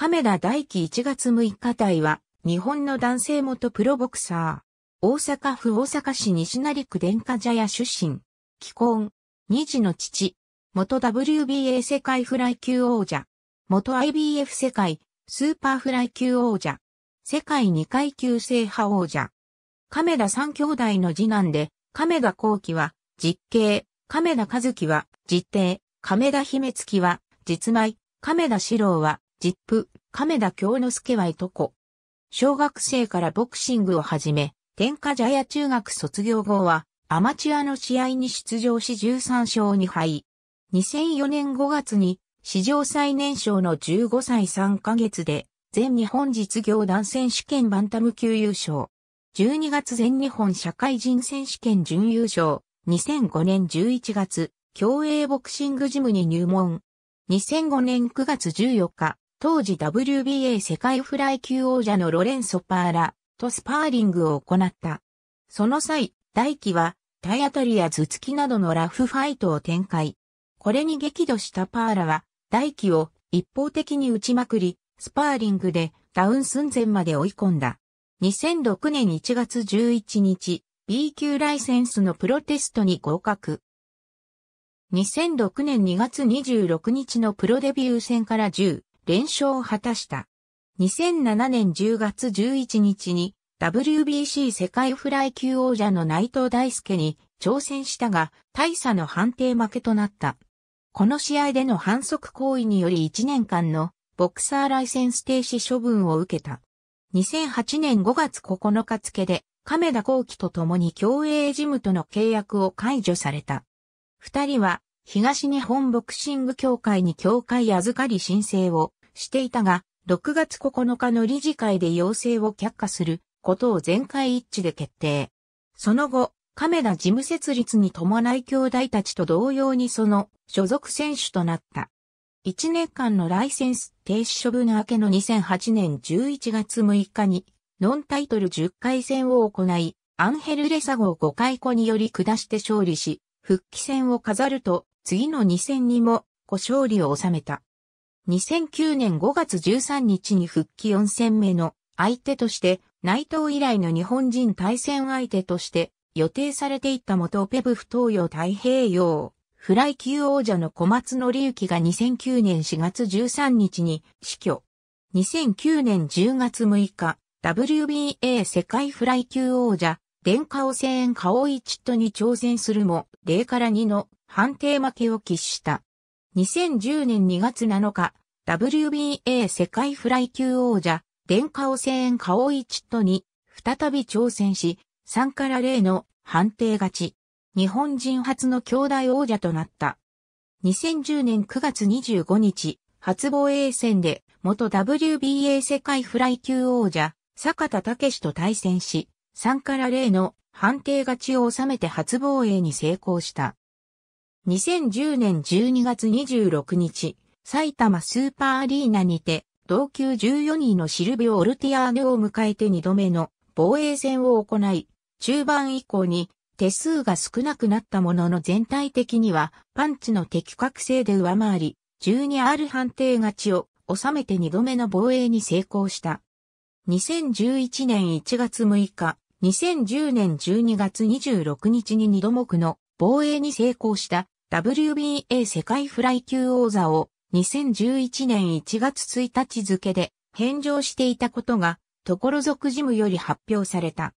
亀田大輝1月6日隊は、日本の男性元プロボクサー。大阪府大阪市西成区殿下茶屋出身。既婚。二児の父。元 WBA 世界フライ級王者。元 IBF 世界スーパーフライ級王者。世界二階級制覇王者。亀田三兄弟の次男で、亀田光輝は実刑、亀田和樹は実弟。亀田姫月は実米、亀田四郎はジップ、亀田京之助はいとこ。小学生からボクシングを始め、天下茶屋中学卒業後は、アマチュアの試合に出場し13勝2敗。2004年5月に、史上最年少の15歳3ヶ月で、全日本実業団選手権バンタム級優勝。12月全日本社会人選手権準優勝。2005年11月、競泳ボクシングジムに入門。2005年9月14日、当時 WBA 世界フライ級王者のロレンソ・パーラとスパーリングを行った。その際、大輝は体当たりや頭突きなどのラフファイトを展開。これに激怒したパーラは大輝を一方的に打ちまくり、スパーリングでダウン寸前まで追い込んだ。2006年1月11日、B 級ライセンスのプロテストに合格。2006年2月26日のプロデビュー戦から10、連勝を果たした。2007年10月11日に WBC 世界フライ級王者の内藤大輔に挑戦したが大差の判定負けとなった。この試合での反則行為により1年間のボクサーライセンス停止処分を受けた。2008年5月9日付で亀田光輝と共に競泳ジムとの契約を解除された。二人は東日本ボクシング協会に協会預かり申請をしていたが、6月9日の理事会で要請を却下することを全会一致で決定。その後、カメラ事務設立に伴い兄弟たちと同様にその所属選手となった。1年間のライセンス停止処分明けの2008年11月6日に、ノンタイトル10回戦を行い、アンヘル・レサゴを5回子により下して勝利し、復帰戦を飾ると、次の2戦にも5勝利を収めた。2009年5月13日に復帰4戦目の相手として、内藤以来の日本人対戦相手として予定されていた元ペブ不東洋太平洋フライ級王者の小松則之が2009年4月13日に死去。2009年10月6日、WBA 世界フライ級王者、電化汚染顔一とに挑戦するも、0から2の判定負けを喫した。2010年2月7日、WBA 世界フライ級王者、デンカオセーンカオイチットに、再び挑戦し、3から0の判定勝ち。日本人初の兄弟王者となった。2010年9月25日、初防衛戦で、元 WBA 世界フライ級王者、坂田武史と対戦し、3から0の判定勝ちを収めて初防衛に成功した。2010年12月26日、埼玉スーパーアリーナにて、同級14位のシルビオ・オルティアーネを迎えて2度目の防衛戦を行い、中盤以降に手数が少なくなったものの全体的にはパンチの的確性で上回り、12R 判定勝ちを収めて2度目の防衛に成功した。2011年1月6日、2010年12月26日に2度目の防衛に成功した WBA 世界フライ級王座を2011年1月1日付で返上していたことが、所属事務より発表された。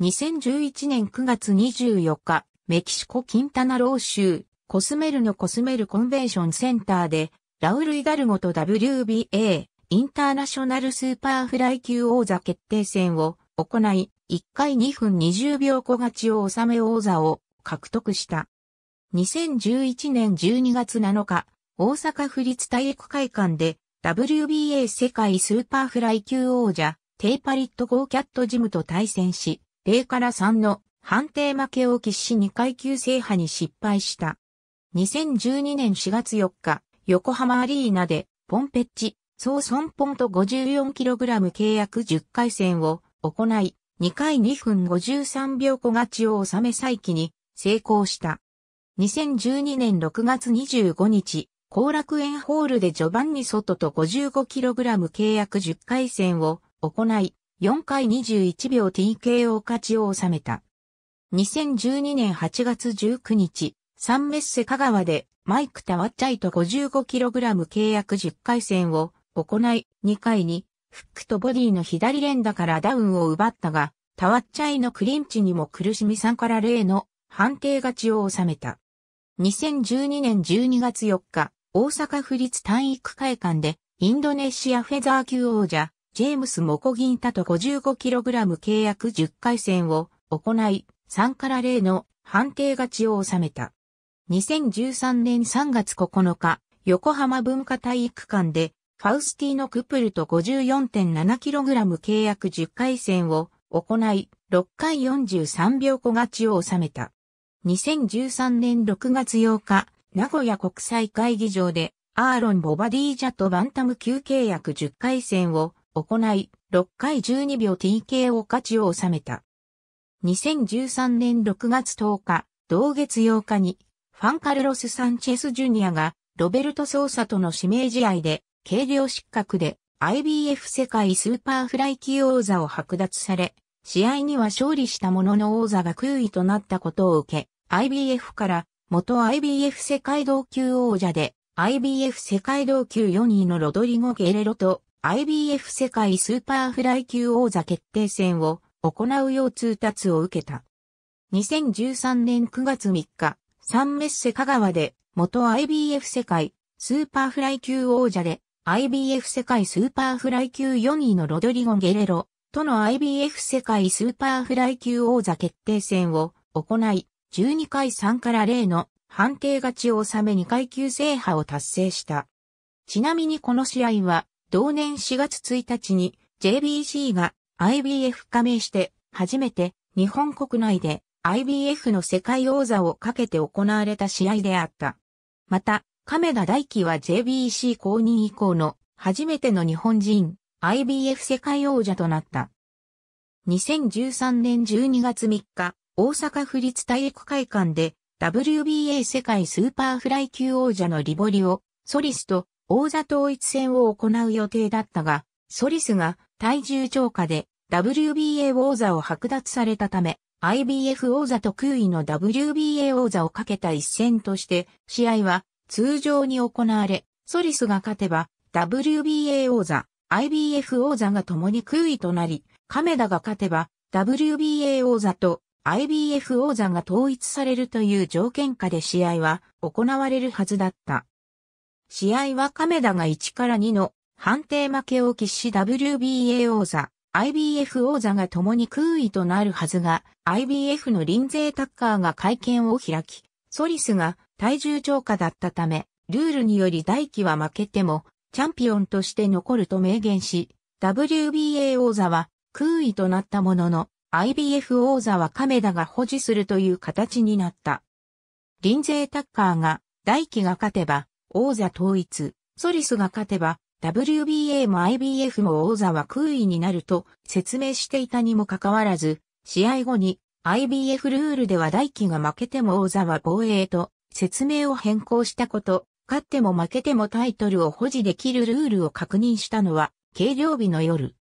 2011年9月24日、メキシコ・キンタナロー州、コスメルのコスメルコンベンションセンターで、ラウル・イダルゴと WBA、インターナショナルスーパーフライ級王座決定戦を行い、1回2分20秒小勝ちを収め王座を獲得した。2011年12月7日、大阪府立体育会館で WBA 世界スーパーフライ級王者テーパリットゴーキャットジムと対戦し、0から3の判定負けを喫し2階級制覇に失敗した。2012年4月4日、横浜アリーナでポンペッチ、総損ポンと 54kg 契約10回戦を行い、2回2分53秒小勝ちを収め再起に成功した。2012年6月25日、後楽園ホールでジョバンニソトと 55kg 契約10回戦を行い、4回21秒 TKO 勝ちを収めた。2012年8月19日、サンメッセ香川でマイク・タワッチャイと 55kg 契約10回戦を行い、2回にフックとボディの左連打からダウンを奪ったが、タワッチャイのクリンチにも苦しみ3から0の判定勝ちを収めた。2012年12月4日、大阪府立体育会館で、インドネシアフェザー級王者、ジェームス・モコギンタと 55kg 契約10回戦を行い、3から0の判定勝ちを収めた。2013年3月9日、横浜文化体育館で、ファウスティーノ・クプルと 54.7kg 契約10回戦を行い、6回43秒小勝ちを収めた。2013年6月8日、名古屋国際会議場で、アーロン・ボバディージャとバンタム級契約10回戦を行い、6回12秒 TKO 勝ちを収めた。2013年6月10日、同月8日に、ファンカルロス・サンチェス・ジュニアが、ロベルト・ソーサとの指名試合で、軽量失格で、IBF 世界スーパーフライ級王座を剥奪され、試合には勝利したものの王座が空位となったことを受け、IBF から元 IBF 世界同級王者で IBF 世界同級4位のロドリゴ・ゲレロと IBF 世界スーパーフライ級王座決定戦を行うよう通達を受けた。2013年9月3日、サンメッセ香川で元 IBF 世界スーパーフライ級王者で IBF 世界スーパーフライ級4位のロドリゴ・ゲレロとの IBF 世界スーパーフライ級王座決定戦を行い、12回3から0の判定勝ちを収め2階級制覇を達成した。ちなみにこの試合は、同年4月1日に JBC が IBF 加盟して初めて日本国内で IBF の世界王座をかけて行われた試合であった。また、亀田大輝は JBC 公認以降の初めての日本人 IBF 世界王者となった。2013年12月3日、大阪府立体育会館で WBA 世界スーパーフライ級王者のリボリオ、ソリスと王座統一戦を行う予定だったが、ソリスが体重超過で WBA 王座を剥奪されたため、IBF 王座と空位の WBA 王座をかけた一戦として、試合は通常に行われ、ソリスが勝てば WBA 王座、IBF 王座が共に空位となり、亀田が勝てば WBA 王座と IBF 王座が統一されるという条件下で試合は行われるはずだった。試合は亀田が1から2の判定負けを喫し WBA 王座、IBF 王座が共に空位となるはずが、IBF のリンゼー・タッカーが会見を開き、ソリスが体重超過だったため、ルールにより大輝は負けても、チャンピオンとして残ると明言し、WBA 王座は空位となったものの、IBF 王座は亀田が保持するという形になった。リンゼー・タッカーが、大輝が勝てば、王座統一、ソリスが勝てば、WBA も IBF も王座は空位になると説明していたにもかかわらず、試合後に IBF ルールでは大輝が負けても王座は防衛と説明を変更したこと、勝っても負けてもタイトルを保持できるルールを確認したのは、計量日の夜。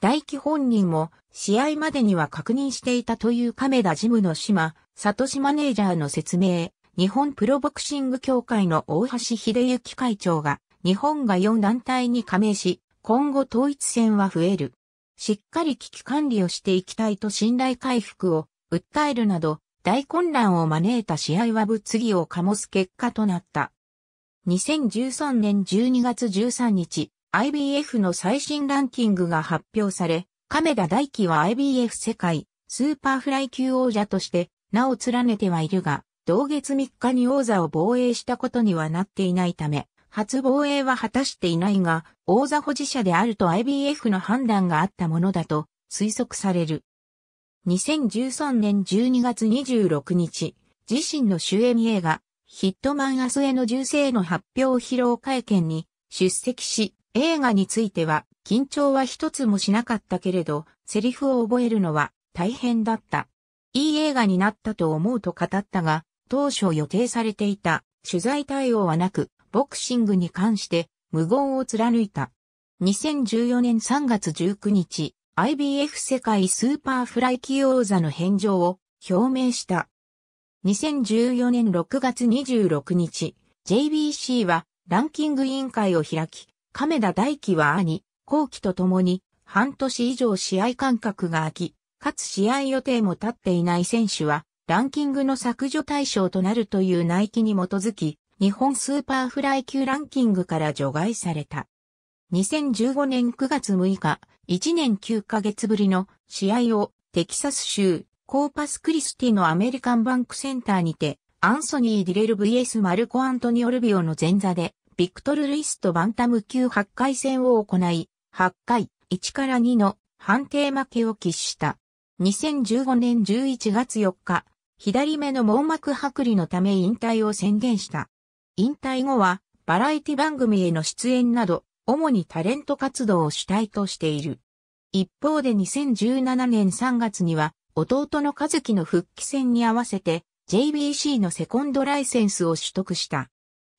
大輝本人も、試合までには確認していたという亀田ジムの島、里島マネージャーの説明、日本プロボクシング協会の大橋秀幸会長が、日本が4団体に加盟し、今後統一戦は増える。しっかり危機管理をしていきたいと信頼回復を訴えるなど、大混乱を招いた試合は物議を醸す結果となった。2013年12月13日、IBF の最新ランキングが発表され、亀田大輝は IBF 世界スーパーフライ級王者として名を連ねてはいるが、同月3日に王座を防衛したことにはなっていないため、初防衛は果たしていないが、王座保持者であると IBF の判断があったものだと推測される。2013年12月26日、自身の主演映画、ヒットマン明日への銃声の発表披露会見に出席し、映画については、緊張は一つもしなかったけれど、セリフを覚えるのは大変だった。いい映画になったと思うと語ったが、当初予定されていた取材対応はなく、ボクシングに関して無言を貫いた。2014年3月19日、IBF 世界スーパーフライ級王座の返上を表明した。2014年6月26日、JBC はランキング委員会を開き、亀田大輝は兄、後期と共に半年以上試合間隔が空き、かつ試合予定も立っていない選手は、ランキングの削除対象となるという内規に基づき、日本スーパーフライ級ランキングから除外された。2015年9月6日、1年9ヶ月ぶりの試合をテキサス州コーパスクリスティのアメリカンバンクセンターにて、アンソニー・ディレル VS マルコ・アントニオ・ルビオの前座で、ビクトル・ルイスとバンタム級8回戦を行い、8回、1から2の判定負けを喫した。2015年11月4日、左目の網膜剥離のため引退を宣言した。引退後は、バラエティ番組への出演など、主にタレント活動を主体としている。一方で2017年3月には、弟の和樹の復帰戦に合わせて JBC のセコンドライセンスを取得した。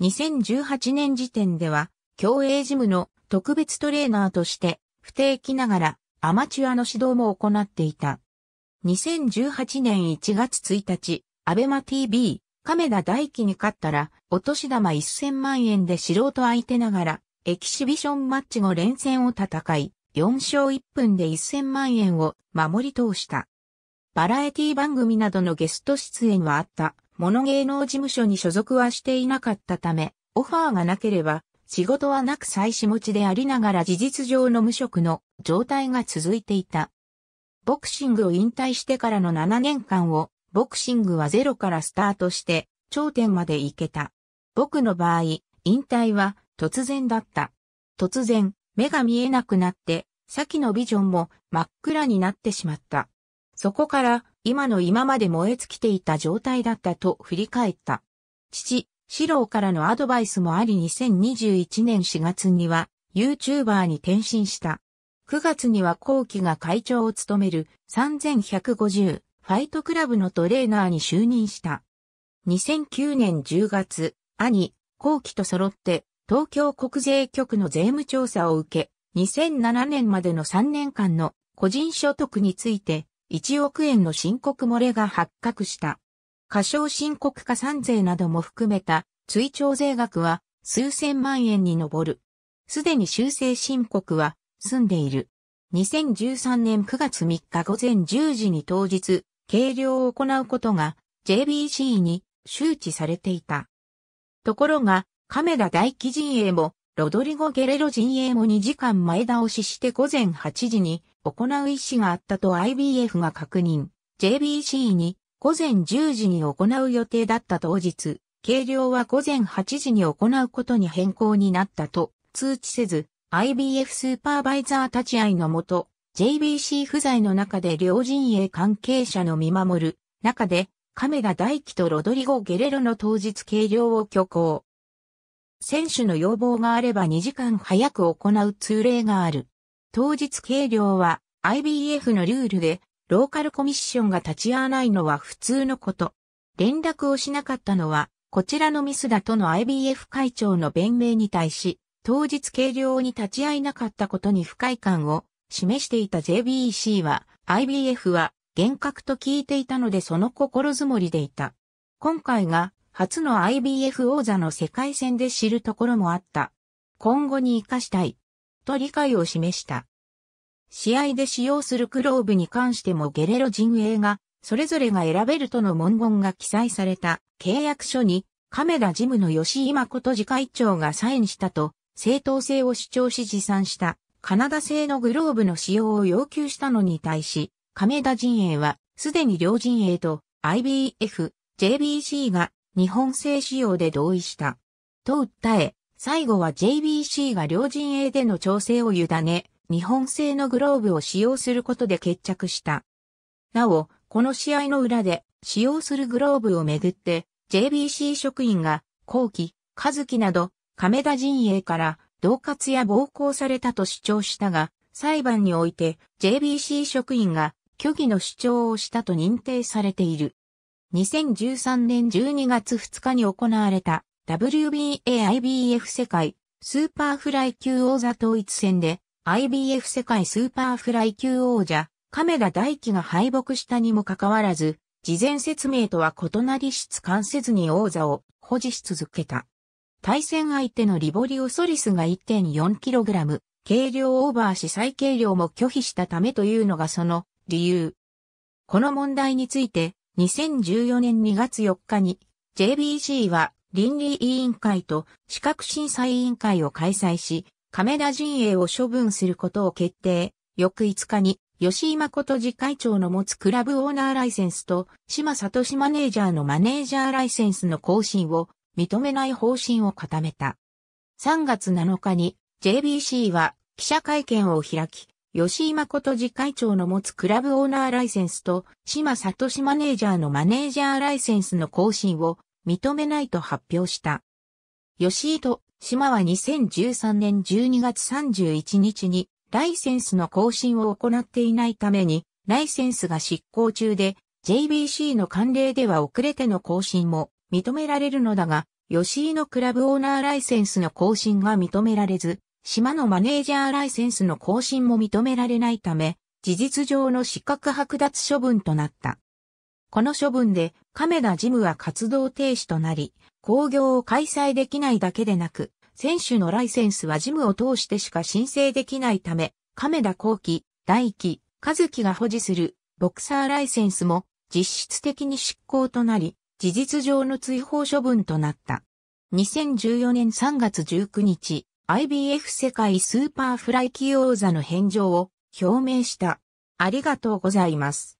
2018年時点では、競泳ジムの特別トレーナーとして不定期ながらアマチュアの指導も行っていた。2018年1月1日、アベマ TV、亀田大輝に勝ったら、お年玉1000万円で素人相手ながら、エキシビションマッチ後連戦を戦い、4勝1分で1000万円を守り通した。バラエティ番組などのゲスト出演はあった、物芸能事務所に所属はしていなかったため、オファーがなければ、仕事はなく妻子持ちでありながら事実上の無職の状態が続いていた。ボクシングを引退してからの7年間を、ボクシングはゼロからスタートして、頂点まで行けた。僕の場合、引退は突然だった。突然、目が見えなくなって、先のビジョンも真っ暗になってしまった。そこから今の今まで燃え尽きていた状態だったと振り返った。父、四郎からのアドバイスもあり2021年4月には YouTuber に転身した。9月には後期が会長を務める3150ファイトクラブのトレーナーに就任した。2009年10月、兄、後期と揃って東京国税局の税務調査を受け、2007年までの3年間の個人所得について1億円の申告漏れが発覚した。過少申告加算税なども含めた追徴税額は数千万円に上る。すでに修正申告は済んでいる。2013年9月3日午前10時に当日、計量を行うことが JBC に周知されていた。ところが、亀田大輝陣営もロドリゴ・ゲレロ陣営も2時間前倒しして午前8時に行う意思があったと IBF が確認。JBC に午前10時に行う予定だった当日、計量は午前8時に行うことに変更になったと通知せず、IBF スーパーバイザー立ち会いのもと、JBC 不在の中で両陣営関係者の見守る中で、亀田大輝とロドリゴ・ゲレロの当日計量を挙行。選手の要望があれば2時間早く行う通例がある。当日計量は IBF のルールで、ローカルコミッションが立ち会わないのは普通のこと。連絡をしなかったのは、こちらのミスだとの IBF 会長の弁明に対し、当日計量に立ち会いなかったことに不快感を示していた JBEC は、IBF は厳格と聞いていたのでその心づもりでいた。今回が初の IBF 王座の世界戦で知るところもあった。今後に活かしたい。と理解を示した。試合で使用するクローブに関してもゲレロ陣営が、それぞれが選べるとの文言が記載された契約書に、亀田ジムの吉井誠次会長がサインしたと、正当性を主張し持参したカナダ製のグローブの使用を要求したのに対し、亀田陣営はすでに両陣営と IBF、JBC が日本製仕様で同意した。と訴え、最後は JBC が両陣営での調整を委ね、日本製のグローブを使用することで決着した。なお、この試合の裏で使用するグローブをめぐって JBC 職員が後期、和樹など亀田陣営から恫喝や暴行されたと主張したが、裁判において JBC 職員が虚偽の主張をしたと認定されている。2013年12月2日に行われた WBA-IBF 世界スーパーフライ級王座統一戦で IBF 世界スーパーフライ級王者亀田大輝が敗北したにもかかわらず事前説明とは異なり質感せずに王座を保持し続けた。対戦相手のリボリオソリスが 1.4kg、軽量オーバーし最軽量も拒否したためというのがその理由。この問題について2014年2月4日に JBC は倫理委員会と資格審査委員会を開催し、亀田陣営を処分することを決定。翌5日に吉井誠次会長の持つクラブオーナーライセンスと島里志マネージャーのマネージャーライセンスの更新を認めない方針を固めた。3月7日に JBC は記者会見を開き、吉井誠次会長の持つクラブオーナーライセンスと、島里志マネージャーのマネージャーライセンスの更新を認めないと発表した。吉井と島は2013年12月31日にライセンスの更新を行っていないために、ライセンスが執行中で、JBC の慣例では遅れての更新も認められるのだが、吉井のクラブオーナーライセンスの更新が認められず、島のマネージャーライセンスの更新も認められないため、事実上の資格剥奪処分となった。この処分で亀田ジムは活動停止となり、工業を開催できないだけでなく、選手のライセンスはジムを通してしか申請できないため、亀田後期、大輝、和樹が保持するボクサーライセンスも実質的に執行となり、事実上の追放処分となった。2014年3月19日、IBF 世界スーパーフライ級王座の返上を表明した。ありがとうございます。